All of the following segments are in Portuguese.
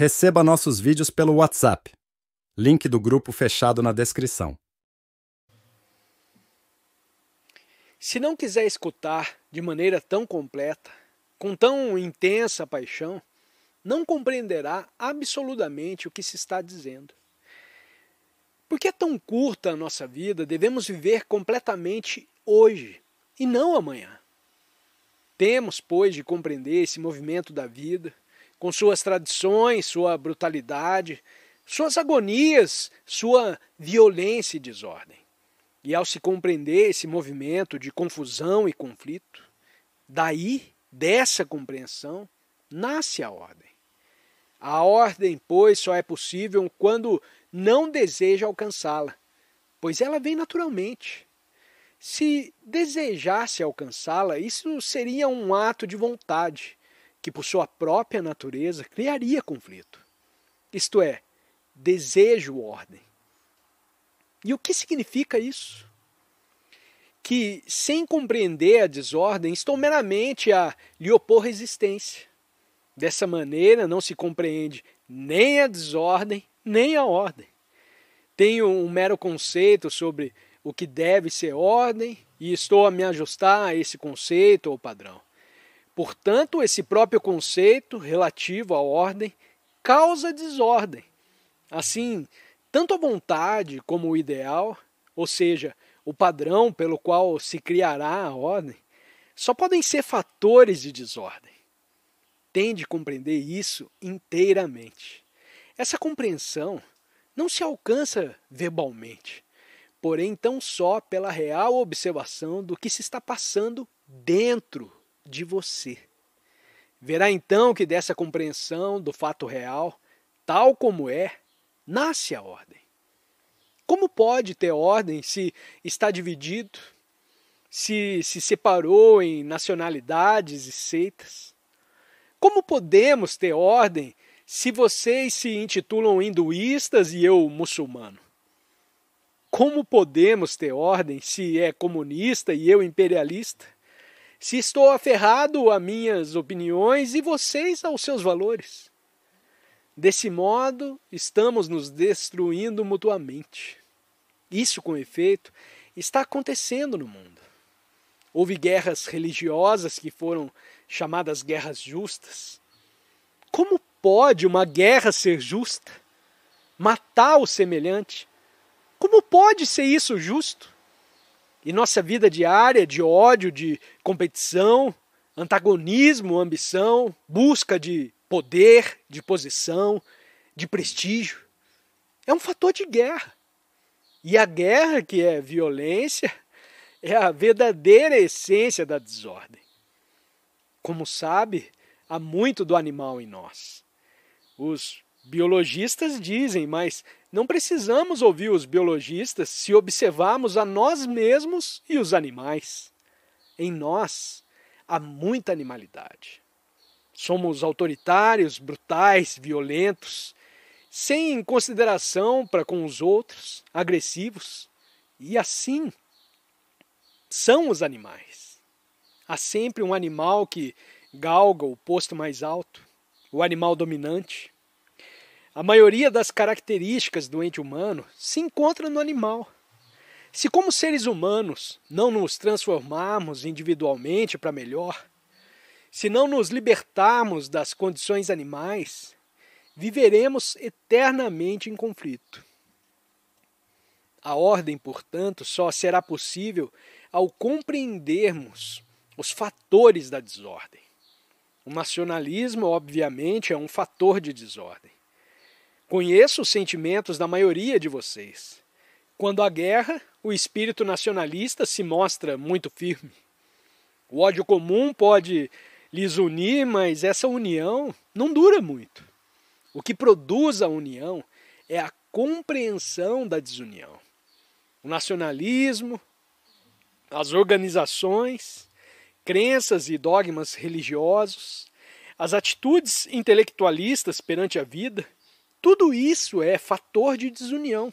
Receba nossos vídeos pelo WhatsApp. Link do grupo fechado na descrição. Se não quiser escutar de maneira tão completa, com tão intensa paixão, não compreenderá absolutamente o que se está dizendo. Porque é tão curta a nossa vida, devemos viver completamente hoje e não amanhã. Temos, pois, de compreender esse movimento da vida com suas tradições, sua brutalidade, suas agonias, sua violência e desordem. E ao se compreender esse movimento de confusão e conflito, daí, dessa compreensão, nasce a ordem. A ordem, pois, só é possível quando não deseja alcançá-la, pois ela vem naturalmente. Se desejasse alcançá-la, isso seria um ato de vontade, que por sua própria natureza criaria conflito. Isto é, desejo ordem. E o que significa isso? Que, sem compreender a desordem, estou meramente a lhe opor resistência. Dessa maneira, não se compreende nem a desordem, nem a ordem. Tenho um mero conceito sobre o que deve ser ordem e estou a me ajustar a esse conceito ou padrão. Portanto, esse próprio conceito relativo à ordem causa desordem. Assim, tanto a vontade como o ideal, ou seja, o padrão pelo qual se criará a ordem, só podem ser fatores de desordem. Tem de compreender isso inteiramente. Essa compreensão não se alcança verbalmente, porém tão só pela real observação do que se está passando dentro de você. Verá então que dessa compreensão do fato real, tal como é, nasce a ordem. Como pode ter ordem se está dividido, se se separou em nacionalidades e seitas? Como podemos ter ordem se vocês se intitulam hinduístas e eu muçulmano? Como podemos ter ordem se é comunista e eu imperialista? se estou aferrado a minhas opiniões e vocês aos seus valores. Desse modo, estamos nos destruindo mutuamente. Isso, com efeito, está acontecendo no mundo. Houve guerras religiosas que foram chamadas guerras justas. Como pode uma guerra ser justa? Matar o semelhante? Como pode ser isso justo? E nossa vida diária de ódio, de competição, antagonismo, ambição, busca de poder, de posição, de prestígio, é um fator de guerra. E a guerra, que é violência, é a verdadeira essência da desordem. Como sabe, há muito do animal em nós. Os Biologistas dizem, mas não precisamos ouvir os biologistas se observarmos a nós mesmos e os animais. Em nós há muita animalidade. Somos autoritários, brutais, violentos, sem consideração para com os outros, agressivos. E assim são os animais. Há sempre um animal que galga o posto mais alto, o animal dominante, a maioria das características do ente humano se encontra no animal. Se, como seres humanos, não nos transformarmos individualmente para melhor, se não nos libertarmos das condições animais, viveremos eternamente em conflito. A ordem, portanto, só será possível ao compreendermos os fatores da desordem. O nacionalismo, obviamente, é um fator de desordem. Conheço os sentimentos da maioria de vocês. Quando há guerra, o espírito nacionalista se mostra muito firme. O ódio comum pode lhes unir, mas essa união não dura muito. O que produz a união é a compreensão da desunião. O nacionalismo, as organizações, crenças e dogmas religiosos, as atitudes intelectualistas perante a vida tudo isso é fator de desunião.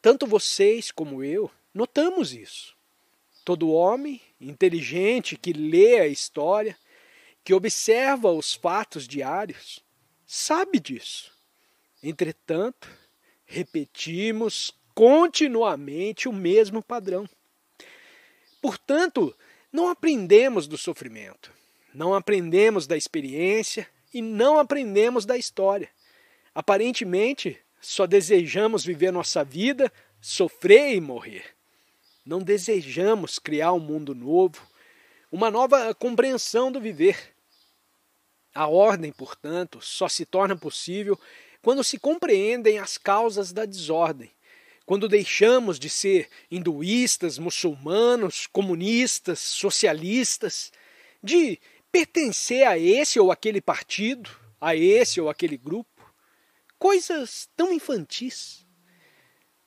Tanto vocês como eu notamos isso. Todo homem inteligente que lê a história, que observa os fatos diários, sabe disso. Entretanto, repetimos continuamente o mesmo padrão. Portanto, não aprendemos do sofrimento, não aprendemos da experiência e não aprendemos da história. Aparentemente, só desejamos viver nossa vida, sofrer e morrer. Não desejamos criar um mundo novo, uma nova compreensão do viver. A ordem, portanto, só se torna possível quando se compreendem as causas da desordem, quando deixamos de ser hinduístas, muçulmanos, comunistas, socialistas, de pertencer a esse ou aquele partido, a esse ou aquele grupo coisas tão infantis.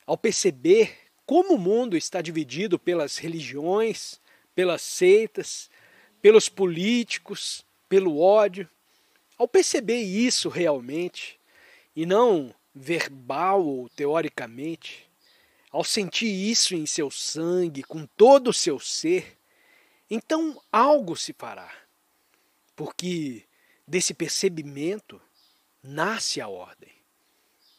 Ao perceber como o mundo está dividido pelas religiões, pelas seitas, pelos políticos, pelo ódio, ao perceber isso realmente, e não verbal ou teoricamente, ao sentir isso em seu sangue, com todo o seu ser, então algo se fará, porque desse percebimento nasce a ordem.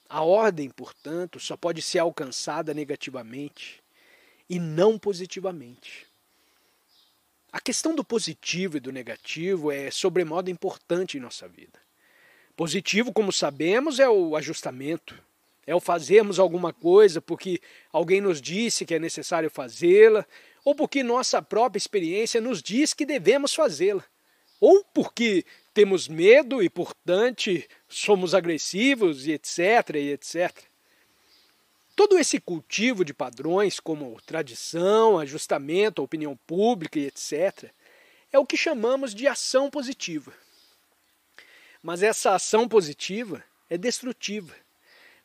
A ordem, portanto, só pode ser alcançada negativamente e não positivamente. A questão do positivo e do negativo é sobremodo importante em nossa vida. Positivo, como sabemos, é o ajustamento, é o fazermos alguma coisa porque alguém nos disse que é necessário fazê-la ou porque nossa própria experiência nos diz que devemos fazê-la ou porque temos medo e, portanto, somos agressivos e etc, e etc. Todo esse cultivo de padrões como tradição, ajustamento, opinião pública e etc, é o que chamamos de ação positiva. Mas essa ação positiva é destrutiva,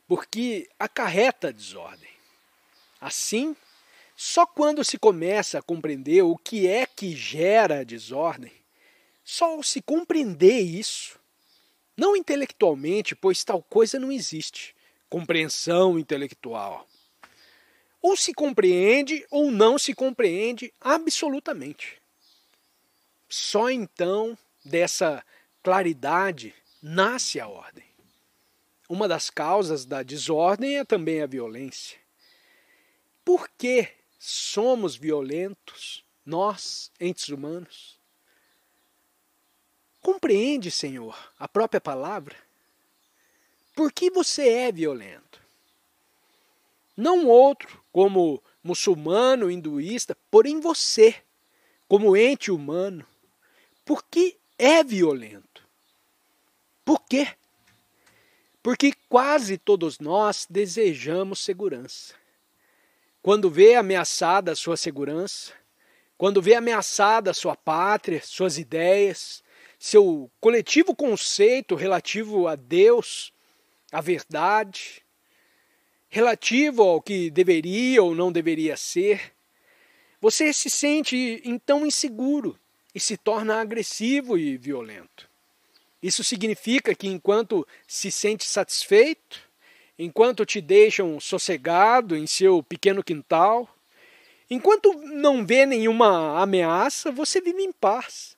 porque acarreta desordem. Assim, só quando se começa a compreender o que é que gera desordem só ao se compreender isso, não intelectualmente, pois tal coisa não existe, compreensão intelectual. Ou se compreende ou não se compreende absolutamente. Só então dessa claridade nasce a ordem. Uma das causas da desordem é também a violência. Por que somos violentos, nós, entes humanos? Compreende, Senhor, a própria palavra? Por que você é violento? Não outro, como muçulmano, hinduísta, porém você, como ente humano. Por que é violento? Por quê? Porque quase todos nós desejamos segurança. Quando vê ameaçada a sua segurança, quando vê ameaçada a sua pátria, suas ideias, seu coletivo conceito relativo a Deus, a verdade, relativo ao que deveria ou não deveria ser, você se sente então inseguro e se torna agressivo e violento. Isso significa que enquanto se sente satisfeito, enquanto te deixam sossegado em seu pequeno quintal, enquanto não vê nenhuma ameaça, você vive em paz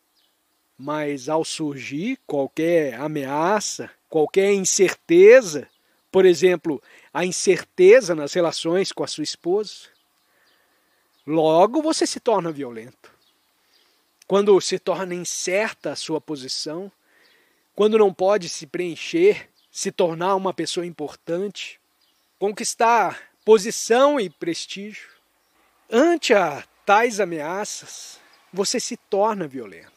mas ao surgir qualquer ameaça, qualquer incerteza, por exemplo, a incerteza nas relações com a sua esposa, logo você se torna violento. Quando se torna incerta a sua posição, quando não pode se preencher, se tornar uma pessoa importante, conquistar posição e prestígio. Ante a tais ameaças, você se torna violento.